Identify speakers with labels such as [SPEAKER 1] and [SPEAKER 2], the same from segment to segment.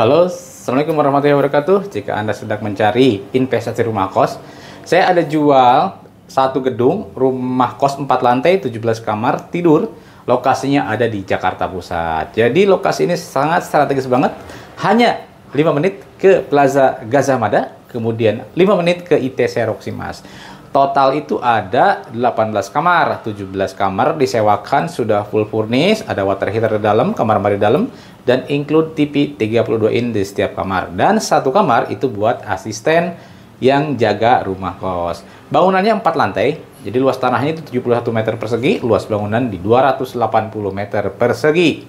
[SPEAKER 1] Halo, Assalamualaikum warahmatullahi wabarakatuh. Jika Anda sedang mencari investasi rumah kos, saya ada jual satu gedung, rumah kos 4 lantai, 17 kamar, tidur. Lokasinya ada di Jakarta Pusat. Jadi lokasi ini sangat strategis banget. Hanya 5 menit ke Plaza Gajah Mada, kemudian 5 menit ke ITC Mas. Total itu ada 18 kamar, 17 kamar disewakan sudah full furnish, ada water heater di dalam, kamar mandi dalam, dan include TV 32 in di setiap kamar. Dan satu kamar itu buat asisten yang jaga rumah kos. Bangunannya empat lantai, jadi luas tanahnya itu 71 meter persegi, luas bangunan di 280 meter persegi.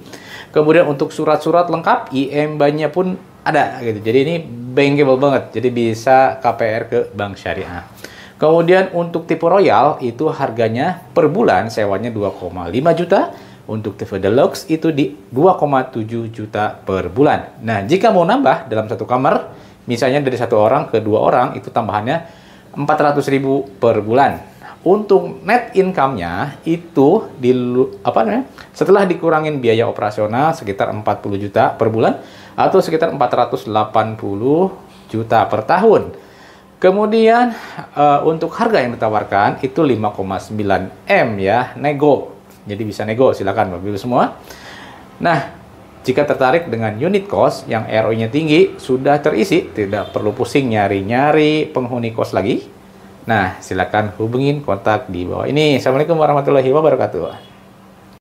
[SPEAKER 1] Kemudian untuk surat-surat lengkap, IMB-nya pun ada gitu. Jadi ini bankable banget, jadi bisa KPR ke bank syariah. Kemudian untuk tipe royal itu harganya per bulan sewanya 2,5 juta, untuk TV Deluxe itu di 2,7 juta per bulan. Nah, jika mau nambah dalam satu kamar, misalnya dari satu orang ke dua orang, itu tambahannya 400 ribu per bulan. Untuk net income-nya itu di apa namanya? Setelah dikurangin biaya operasional sekitar 40 juta per bulan atau sekitar 480 juta per tahun. Kemudian uh, untuk harga yang ditawarkan itu 5,9 M ya, nego. Jadi bisa nego silakan Bapak Ibu semua. Nah, jika tertarik dengan unit kos yang ROI-nya tinggi, sudah terisi, tidak perlu pusing nyari-nyari penghuni kos lagi. Nah, silakan hubungin kontak di bawah ini. Assalamualaikum warahmatullahi wabarakatuh.